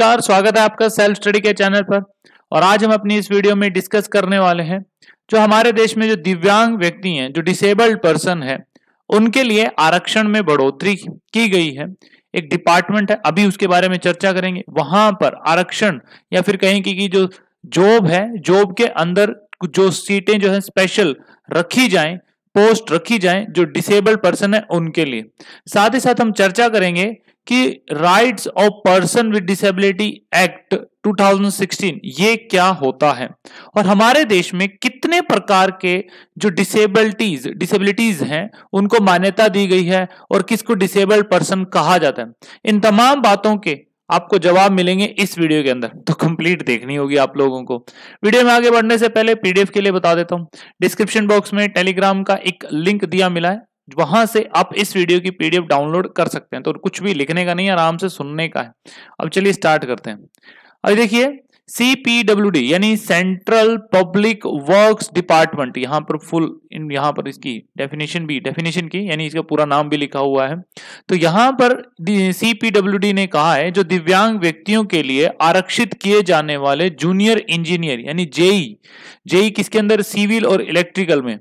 नमस्कार स्वागत है आपका सेल्फ स्टडी के चैनल पर और आज हम अपनी इस वीडियो में डिस्कस करने वाले हैं जो हमारे देश में जो दिव्यांग व्यक्ति हैं जो डिसेबल्ड पर्सन है उनके लिए आरक्षण में बढ़ोतरी की गई है एक डिपार्टमेंट है अभी उसके बारे में चर्चा करेंगे वहां पर आरक्षण या फिर कहें कि जो जॉब है जॉब के अंदर जो सीटें जो है स्पेशल रखी जाए पोस्ट रखी जाए जो डिसेबल्ड पर्सन है उनके लिए साथ ही साथ हम चर्चा करेंगे कि rights of person with disability act 2016 ये क्या होता है और हमारे देश में कितने प्रकार के जो डिसेबिलिटीज डिसेबिलिटीज हैं उनको मान्यता दी गई है और किसको डिसेबल्ड पर्सन कहा जाता है इन तमाम बातों के आपको जवाब मिलेंगे इस वीडियो के अंदर तो कंप्लीट देखनी होगी आप लोगों को वीडियो में आगे बढ़ने से पहले पीडीएफ के लिए बता देता हूं डिस्क्रिप्शन बॉक्स में टेलीग्राम का एक लिंक दिया मिला है वहां से आप इस वीडियो की पीडीएफ डाउनलोड कर सकते हैं तो कुछ भी लिखने का नहीं आराम से सुनने का है अब चलिए स्टार्ट करते हैं अभी देखिए CPWD यानी सेंट्रल पब्लिक वर्क्स डिपार्टमेंट यहां पर फुल इन यहां पर इसकी डेफिनेशन भी डेफिनेशन की यानी इसका पूरा नाम भी लिखा हुआ है तो यहां पर CPWD ने कहा है जो दिव्यांग व्यक्तियों के लिए आरक्षित किए जाने वाले जूनियर इंजीनियर यानी जेई जेई e, e किसके अंदर सिविल और इलेक्ट्रिकल में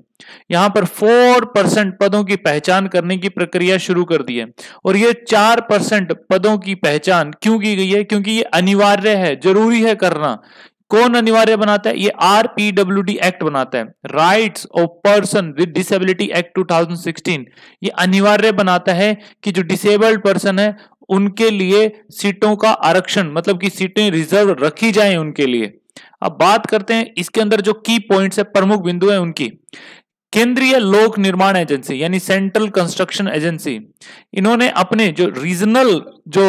यहां पर फोर परसेंट पदों की पहचान करने की प्रक्रिया शुरू कर दी है और ये चार परसेंट पदों की पहचान क्यों की गई है क्योंकि ये अनिवार्य है जरूरी है करना कौन अनिवार्य बनाता है ये आरपीडब्ल्यू डी एक्ट बनाता है right of person with disability act 2016 ये अनिवार्य बनाता है कि जो डिसेबल्ड पर्सन है उनके लिए सीटों का आरक्षण मतलब कि सीटें रिजर्व रखी जाए उनके लिए अब बात करते हैं इसके अंदर जो की पॉइंट्स है प्रमुख बिंदु है उनकी केंद्रीय लोक निर्माण एजेंसी यानी सेंट्रल कंस्ट्रक्शन एजेंसी इन्होंने अपने जो रीजनल जो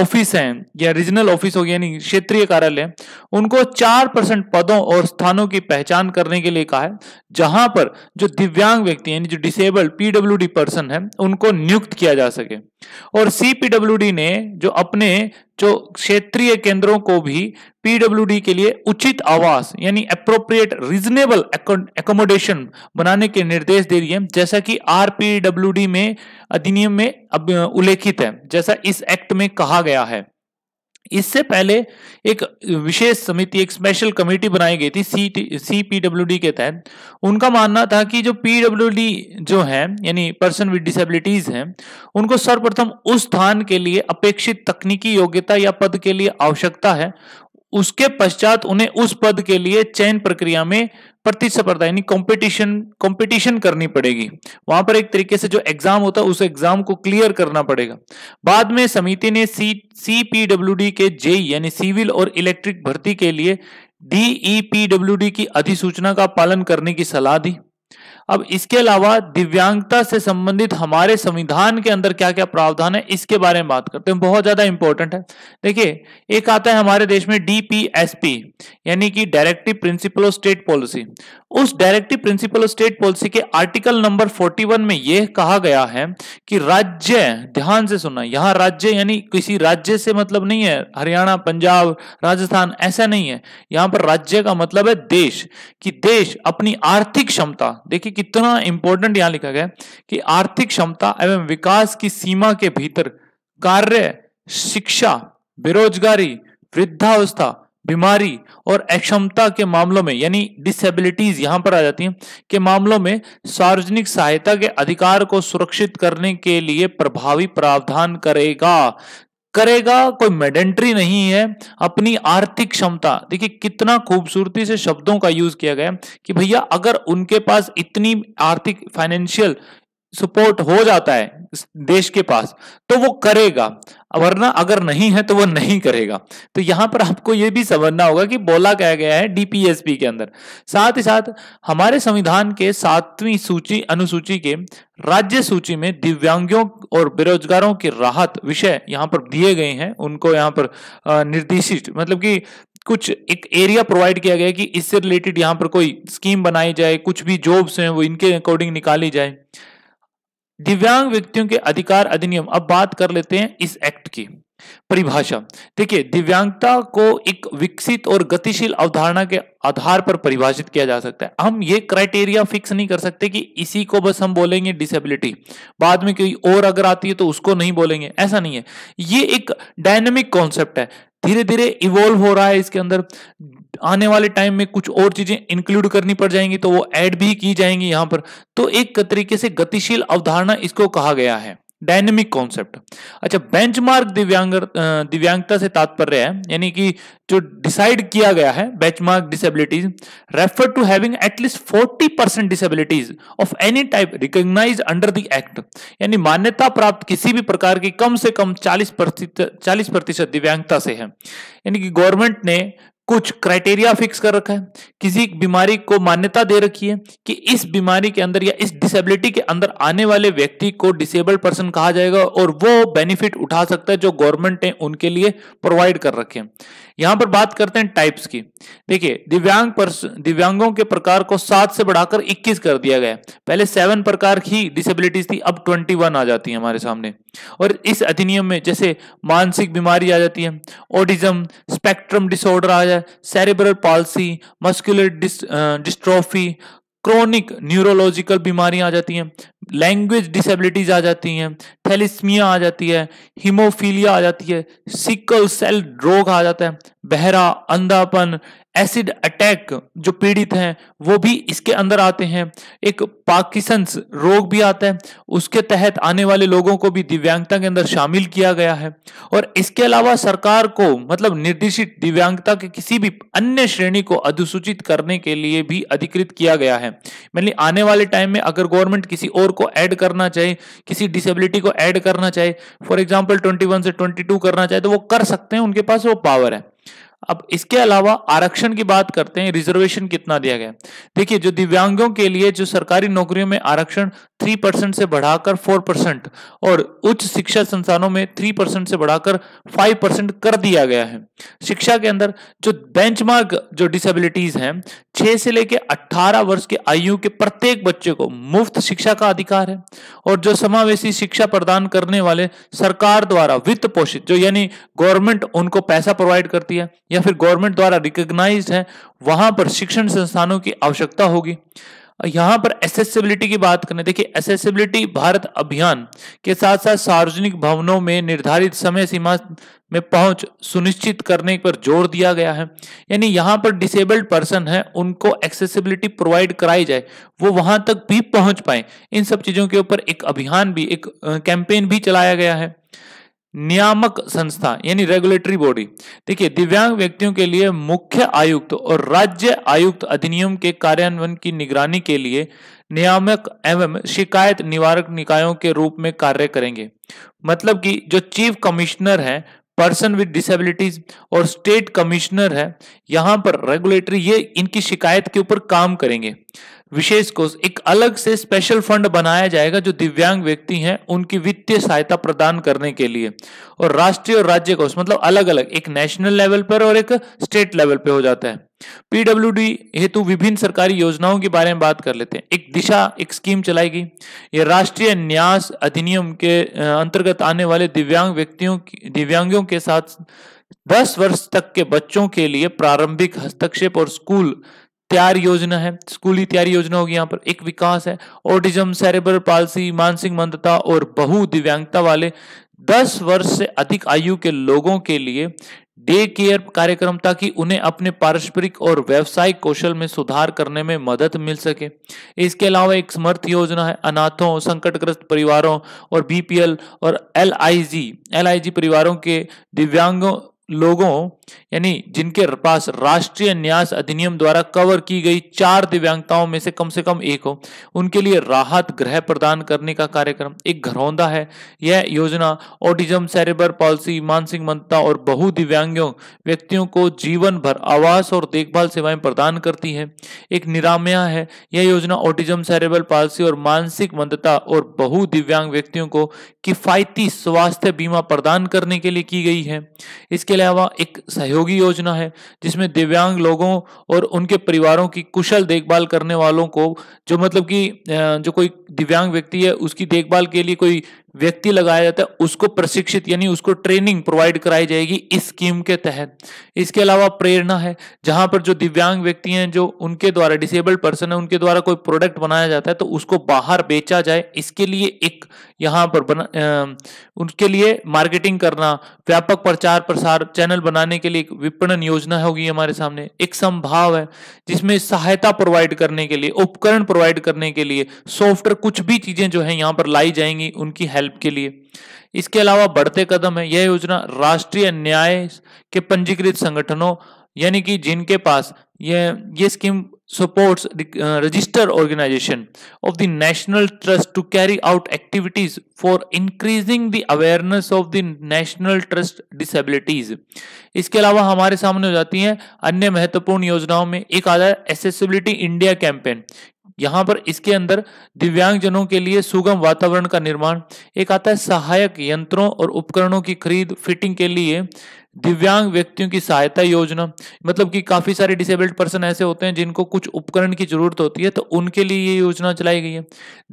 ऑफिस हैं या रीजनल ऑफिस हो गया यानी क्षेत्रीय कार्यालय उनको चार परसेंट पदों और स्थानों की पहचान करने के लिए कहा है जहां पर जो दिव्यांग व्यक्ति यानी जो डिसेबल्ड पीडब्ल्यू पर्सन है उनको नियुक्त किया जा सके और सीपीडब्ल्यू ने जो अपने जो क्षेत्रीय केंद्रों को भी पीडब्ल्यूडी के लिए उचित आवास यानी अप्रोप्रिएट रीजनेबल एकोमोडेशन बनाने के निर्देश दे दिए जैसा कि आरपीडब्ल्यूडी में अधिनियम में उल्लेखित है जैसा इस एक्ट में कहा गया है इससे पहले एक विशेष समिति एक स्पेशल कमेटी बनाई गई थी सी सी डी के तहत उनका मानना था कि जो पीडब्ल्यू जो है यानी पर्सन विद डिसेबिलिटीज हैं उनको सर्वप्रथम उस स्थान के लिए अपेक्षित तकनीकी योग्यता या पद के लिए आवश्यकता है उसके पश्चात उन्हें उस पद के लिए चयन प्रक्रिया में प्रतिस्पर्धा यानी कंपटीशन कंपटीशन करनी पड़ेगी वहां पर एक तरीके से जो एग्जाम होता है उस एग्जाम को क्लियर करना पड़ेगा बाद में समिति ने सी सीपीडब्ल्यूडी के जे यानी सिविल और इलेक्ट्रिक भर्ती के लिए डी e की अधिसूचना का पालन करने की सलाह दी अब इसके अलावा दिव्यांगता से संबंधित हमारे संविधान के अंदर क्या क्या प्रावधान है इसके बारे में बात करते हैं बहुत ज्यादा इंपॉर्टेंट है देखिए एक आता है हमारे देश में डीपीएसपी यानी कि directive principle of state policy उस directive principle of state policy के आर्टिकल नंबर फोर्टी में यह कहा गया है कि राज्य ध्यान से सुनना यहां राज्य यानी किसी राज्य से मतलब नहीं है हरियाणा पंजाब राजस्थान ऐसा नहीं है यहां पर राज्य का मतलब है देश कि देश अपनी आर्थिक क्षमता देखिए इतना इंपॉर्टेंट यहां लिखा गया कि आर्थिक क्षमता एवं विकास की सीमा के भीतर कार्य शिक्षा बेरोजगारी वृद्धावस्था बीमारी और अक्षमता के मामलों में यानी डिसेबिलिटीज यहां पर आ जाती हैं के मामलों में सार्वजनिक सहायता के अधिकार को सुरक्षित करने के लिए प्रभावी प्रावधान करेगा करेगा कोई मेडेंट्री नहीं है अपनी आर्थिक क्षमता देखिए कितना खूबसूरती से शब्दों का यूज किया गया कि भैया अगर उनके पास इतनी आर्थिक फाइनेंशियल सपोर्ट हो जाता है देश के पास तो वो करेगा वरना अगर नहीं है तो वो नहीं करेगा तो यहां पर आपको ये भी समझना होगा कि बोला क्या गया है डीपीएसपी के अंदर साथ ही साथ हमारे संविधान के सातवीं सूची अनुसूची के राज्य सूची में दिव्यांगों और बेरोजगारों की राहत विषय यहाँ पर दिए गए हैं उनको यहाँ पर निर्देशित मतलब कि कुछ एक एरिया प्रोवाइड किया गया कि इससे रिलेटेड यहाँ पर कोई स्कीम बनाई जाए कुछ भी जॉब्स हैं वो इनके अकॉर्डिंग निकाली जाए दिव्यांग व्यक्तियों के अधिकार अधिनियम अब बात कर लेते हैं इस एक्ट की परिभाषा देखिए दिव्यांगता को एक विकसित और गतिशील अवधारणा के आधार पर परिभाषित किया जा सकता है हम ये क्राइटेरिया फिक्स नहीं कर सकते कि इसी को बस हम बोलेंगे डिसेबिलिटी बाद में कोई और अगर आती है तो उसको नहीं बोलेंगे ऐसा नहीं है ये एक डायनेमिक कॉन्सेप्ट है धीरे धीरे इवॉल्व हो रहा है इसके अंदर आने वाले टाइम में कुछ और चीजें इंक्लूड करनी पड़ जाएंगी तो वो ऐड भी की जाएंगी यहां पर तो एक तरीके से गतिशील अवधारणा इसको कहा गया है डायनेमिक कॉन्सेप्ट अच्छा बेंचमार्क दिव्यांग दिव्यांगता से तात्पर्य है यानी कि जो डिसाइड किया गया है benchmark disabilities refer to having at least 40 percent disabilities of any type recognise under the act यानी मान्यता प्राप्त किसी भी प्रकार की कम से कम 40 प्रतिशत चालीस प्रतिशत दिव्यांगता से है यानी कि गवर्नमेंट ने कुछ क्राइटेरिया फिक्स कर रखा है किसी बीमारी को मान्यता दे रखी है कि इस बीमारी के अंदर या इस डिसेबिलिटी के अंदर आने वाले व्यक्ति को डिसेबल्ड पर्सन कहा जाएगा और वो बेनिफिट उठा सकता है जो गवर्नमेंट ने उनके लिए प्रोवाइड कर रखे हैं यहां पर बात करते हैं टाइप्स की देखिए दिव्यांग दिव्यांगों के प्रकार को सात से बढ़ाकर इक्कीस कर दिया गया पहले सेवन प्रकार की डिसेबिलिटीज थी अब ट्वेंटी वन आ जाती है हमारे सामने और इस अधिनियम में जैसे मानसिक बीमारी आ जाती है ओडिज्म स्पेक्ट्रम डिसऑर्डर आ जाए cerebral palsy muscular dystrophy chronic neurological बीमारियां आ जाती हैं लैंग्वेज डिसेबिलिटीज आ जाती हैं थैलिसमिया आ जाती है हीमोफीलिया आ जाती है सिकल सेल रोग आ जाता है बहरा अंधापन एसिड अटैक जो पीड़ित हैं वो भी इसके अंदर आते हैं एक पार्किसंस रोग भी आता है उसके तहत आने वाले लोगों को भी दिव्यांगता के अंदर शामिल किया गया है और इसके अलावा सरकार को मतलब निर्देशित दिव्यांगता के किसी भी अन्य श्रेणी को अधिसूचित करने के लिए भी अधिकृत किया गया है मैनली मतलब आने वाले टाइम में अगर गवर्नमेंट किसी और को ऐड करना चाहे किसी डिसेबिलिटी को ऐड करना चाहे फॉर एग्जाम्पल ट्वेंटी से ट्वेंटी करना चाहे तो वो कर सकते हैं उनके पास वो पावर है अब इसके अलावा आरक्षण की बात करते हैं रिजर्वेशन कितना दिया गया देखिए जो दिव्यांगों के लिए जो सरकारी नौकरियों में आरक्षण थ्री परसेंट से बढ़ाकर फोर परसेंट और उच्च शिक्षा संस्थानों में थ्री परसेंट से बढ़ाकर फाइव परसेंट कर दिया गया है शिक्षा के अंदर जो बेंचमार्क जो डिसेबिलिटीज हैं छह से लेकर अट्ठारह वर्ष के आयु के प्रत्येक बच्चे को मुफ्त शिक्षा का अधिकार है और जो समावेशी शिक्षा प्रदान करने वाले सरकार द्वारा वित्त पोषित जो यानी गवर्नमेंट उनको पैसा प्रोवाइड करती है या फिर गवर्नमेंट द्वारा रिकोगनाइज है वहां पर शिक्षण संस्थानों की आवश्यकता होगी यहाँ पर एसेसिबिलिटी की बात करें देखिए एसेसिबिलिटी भारत अभियान के साथ साथ सार्वजनिक भवनों में निर्धारित समय सीमा में पहुंच सुनिश्चित करने पर जोर दिया गया है यानी यहाँ पर डिसेबल्ड पर्सन है उनको एक्सेसिबिलिटी प्रोवाइड कराई जाए वो वहां तक भी पहुंच पाए इन सब चीजों के ऊपर एक अभियान भी एक कैंपेन भी चलाया गया है नियामक संस्था यानी रेगुलेटरी बॉडी देखिए दिव्यांग व्यक्तियों के लिए मुख्य आयुक्त और राज्य आयुक्त अधिनियम के कार्यान्वयन की निगरानी के लिए नियामक एवं शिकायत निवारक निकायों के रूप में कार्य करेंगे मतलब कि जो चीफ कमिश्नर है पर्सन विद डिसेबिलिटीज और स्टेट कमिश्नर है यहां पर रेगुलेटरी ये इनकी शिकायत के ऊपर काम करेंगे विशेष कोष एक अलग से स्पेशल फंड बनाया जाएगा जो दिव्यांग व्यक्ति हैं उनकी वित्तीय सहायता प्रदान करने के लिए और राष्ट्रीय और राज्य कोष मतलब अलग अलग एक नेशनल लेवल पर और एक स्टेट लेवल पे हो जाता है डी हेतु विभिन्न सरकारी योजनाओं के बारे में बात कर लेते हैं एक दिशा एक स्कीम चलाई गई ये राष्ट्रीय न्यास अधिनियम के अंतर्गत आने वाले दिव्यांग व्यक्तियों दिव्यांगों के साथ दस वर्ष तक के बच्चों के लिए प्रारंभिक हस्तक्षेप और स्कूल तैयारी योजना है स्कूली तैयारी योजना होगी यहाँ पर एक विकास है ऑटिज्म सेरेबर पालसी मानसिक मंदता और बहु दिव्यांगता वाले 10 वर्ष से अधिक आयु के लोगों के लिए डे केयर कार्यक्रम ताकि उन्हें अपने पारस्परिक और व्यवसायिक कौशल में सुधार करने में मदद मिल सके इसके अलावा एक समर्थ योजना है अनाथों संकटग्रस्त परिवारों और बीपीएल और एलआईजी एलआईजी परिवारों के दिव्यांगों लोगों यानी जिनके पास राष्ट्रीय न्यास अधिनियम द्वारा कवर की गई चार दिव्यांगताओं में से कम से कम एक हो उनके लिए राहत ग्रह प्रदान करने का कार्यक्रम एक घरौंदा है यह योजना ऑटिज्म सेरेबर पॉलिसी मानसिक मंदता और बहु दिव्यांगों व्यक्तियों को जीवन भर आवास और देखभाल सेवाएं प्रदान करती है एक निरामया है यह योजना ऑटिज्म सेरेबल पॉलिसी और मानसिक मंदता और बहु दिव्यांग व्यक्तियों को किफायती स्वास्थ्य बीमा प्रदान करने के लिए की गई है इसके अलावा एक सहयोगी योजना है जिसमें दिव्यांग लोगों और उनके परिवारों की कुशल देखभाल करने वालों को जो मतलब कि जो कोई दिव्यांग व्यक्ति है उसकी देखभाल के लिए कोई व्यक्ति लगाया जाता है उसको प्रशिक्षित यानी उसको ट्रेनिंग प्रोवाइड कराई जाएगी इस स्कीम के तहत इसके अलावा प्रेरणा है जहां पर जो दिव्यांग व्यक्ति हैं जो उनके द्वारा डिसेबल्ड पर्सन है उनके द्वारा कोई प्रोडक्ट बनाया जाता है तो उसको बाहर बेचा जाए इसके लिए एक यहाँ पर बना आ, उनके लिए मार्केटिंग करना व्यापक प्रचार प्रसार चैनल बनाने के लिए एक विपणन योजना होगी हमारे सामने एक संभाव है जिसमें सहायता प्रोवाइड करने के लिए उपकरण प्रोवाइड करने के लिए सॉफ्टवेयर कुछ भी चीजें जो है यहाँ पर लाई जाएंगी उनकी हेल्प के लिए इसके अलावा बढ़ते कदम है यह योजना राष्ट्रीय न्याय के पंजीकृत संगठनों यानी कि जिनके पास यह ये scheme supports register organisation of the national trust to carry out activities for increasing the awareness of the national trust disabilities इसके अलावा हमारे सामने हो जाती हैं अन्य महत्वपूर्ण योजनाओं में एक आधा एसेसिबिलिटी इंडिया कैंपेन यहाँ पर इसके अंदर दिव्यांगजनों के लिए सुगम वातावरण का निर्माण एक आता है सहायक यंत्रों और उपकरणों की खरीद फिटिंग के लिए दिव्यांग व्यक्तियों की सहायता योजना मतलब कि काफी सारे डिसेबल्ड पर्सन ऐसे होते हैं जिनको कुछ उपकरण की जरूरत होती है तो उनके लिए ये योजना चलाई गई है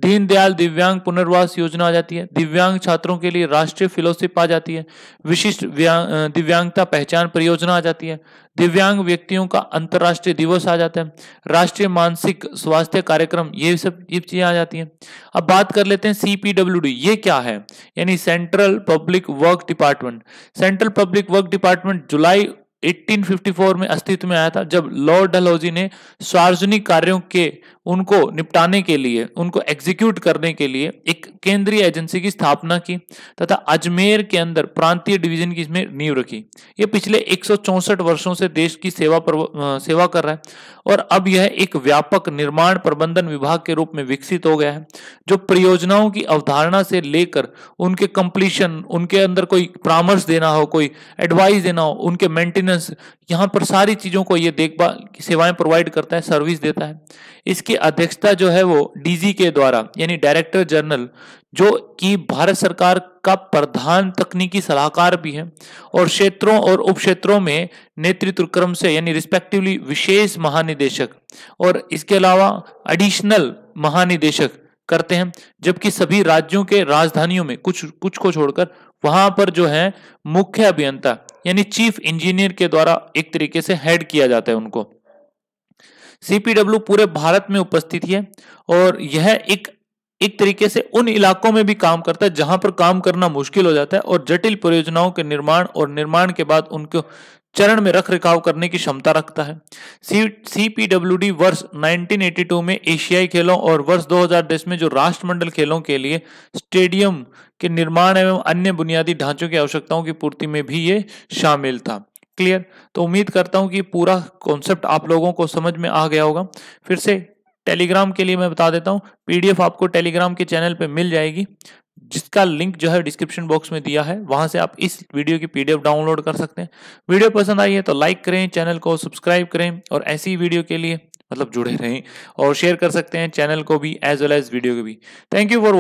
दीनदयाल दिव्यांग पुनर्वास योजना आ जाती है दिव्यांग छात्रों के लिए राष्ट्रीय फेलोशिप आ जाती है विशिष्ट दिव्यांगता पहचान परियोजना आ जाती है दिव्यांग व्यक्तियों का अंतर्राष्ट्रीय दिवस आ जाता है राष्ट्रीय मानसिक स्वास्थ्य कार्यक्रम ये सब ये चीजें आ जाती है अब बात कर लेते हैं सीपीडब्ल्यू ये क्या है यानी central public work department central public work work department जुलाई 1854 में अस्तित्व में आया था जब लॉर्ड डलोजी ने सार्वजनिक कार्यों के उनको निपटाने के लिए उनको एग्जीक्यूट करने के लिए एक केंद्रीय एजेंसी की स्थापना की तथा अजमेर के अंदर प्रांतीय डिवीजन की इसमें नींव रखी ये पिछले एक वर्षों से देश की सेवा पर सेवा कर रहा है और अब यह एक व्यापक निर्माण प्रबंधन विभाग के रूप में विकसित हो गया है जो परियोजनाओं की अवधारणा से लेकर उनके कंप्लीशन उनके अंदर कोई परामर्श देना हो कोई एडवाइस देना हो उनके मेंटेनेंस यहाँ पर सारी चीज़ों को ये देखभाल की सेवाएं प्रोवाइड करता है सर्विस देता है इसकी अध्यक्षता जो है वो डीजी के द्वारा यानी डायरेक्टर जनरल जो कि भारत सरकार का प्रधान तकनीकी सलाहकार भी है और क्षेत्रों और उप क्षेत्रों में नेतृत्व क्रम से यानी रिस्पेक्टिवली विशेष महानिदेशक और इसके अलावा एडिशनल महानिदेशक करते हैं जबकि सभी राज्यों के राजधानियों में कुछ कुछ को छोड़कर वहां पर जो है मुख्य अभियंता यानी चीफ इंजीनियर के द्वारा एक तरीके से हेड किया जाता है उनको सीपीडब्ल्यू पूरे भारत में उपस्थित है और यह एक एक तरीके से उन इलाकों में भी काम करता है जहां पर काम करना मुश्किल हो जाता है और जटिल परियोजनाओं के निर्माण और निर्माण के बाद उनको चरण में रख रखाव करने की क्षमता रखता है सी वर्ष 1982 में एशियाई खेलों और वर्ष 2010 में जो राष्ट्रमंडल खेलों के लिए स्टेडियम के निर्माण एवं अन्य बुनियादी ढांचों की आवश्यकताओं की पूर्ति में भी ये शामिल था क्लियर तो उम्मीद करता हूं कि पूरा कॉन्सेप्ट आप लोगों को समझ में आ गया होगा फिर से टेलीग्राम के लिए मैं बता देता हूँ पीडीएफ आपको टेलीग्राम के चैनल पे मिल जाएगी जिसका लिंक जो है डिस्क्रिप्शन बॉक्स में दिया है वहां से आप इस वीडियो की पीडीएफ डाउनलोड कर सकते हैं वीडियो पसंद आई है तो लाइक करें चैनल को सब्सक्राइब करें और ऐसी वीडियो के लिए मतलब जुड़े रहें और शेयर कर सकते हैं चैनल को भी एज वेल एज वीडियो को भी थैंक यू फॉर